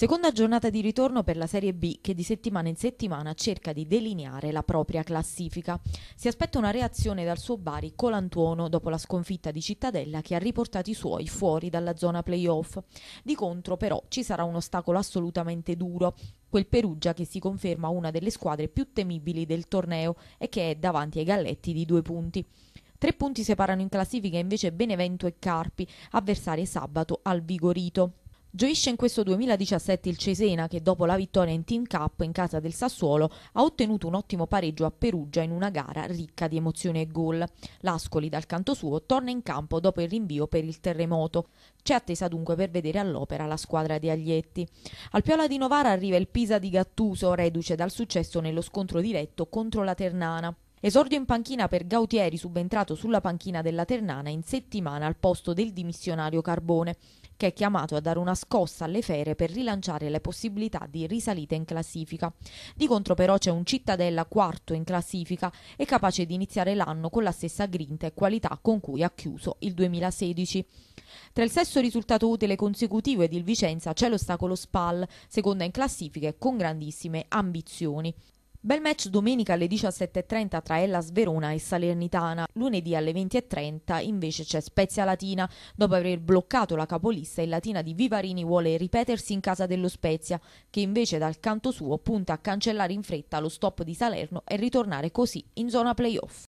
Seconda giornata di ritorno per la Serie B che di settimana in settimana cerca di delineare la propria classifica. Si aspetta una reazione dal suo Bari Colantuono dopo la sconfitta di Cittadella che ha riportato i suoi fuori dalla zona playoff. Di contro però ci sarà un ostacolo assolutamente duro, quel Perugia che si conferma una delle squadre più temibili del torneo e che è davanti ai galletti di due punti. Tre punti separano in classifica invece Benevento e Carpi, avversari sabato al Vigorito. Gioisce in questo 2017 il Cesena che dopo la vittoria in Team Cup in casa del Sassuolo ha ottenuto un ottimo pareggio a Perugia in una gara ricca di emozioni e gol. L'Ascoli dal canto suo torna in campo dopo il rinvio per il terremoto. C'è attesa dunque per vedere all'opera la squadra di Aglietti. Al Piola di Novara arriva il Pisa di Gattuso, reduce dal successo nello scontro diretto contro la Ternana. Esordio in panchina per Gautieri, subentrato sulla panchina della Ternana in settimana al posto del dimissionario Carbone che è chiamato a dare una scossa alle fere per rilanciare le possibilità di risalita in classifica. Di contro però c'è un Cittadella quarto in classifica e capace di iniziare l'anno con la stessa grinta e qualità con cui ha chiuso il 2016. Tra il sesto risultato utile consecutivo ed il Vicenza c'è l'ostacolo Spal, seconda in classifica e con grandissime ambizioni. Bel match domenica alle 17.30 tra Hellas Verona e Salernitana. Lunedì alle 20.30 invece c'è Spezia Latina. Dopo aver bloccato la capolista, il Latina di Vivarini vuole ripetersi in casa dello Spezia, che invece dal canto suo punta a cancellare in fretta lo stop di Salerno e ritornare così in zona playoff.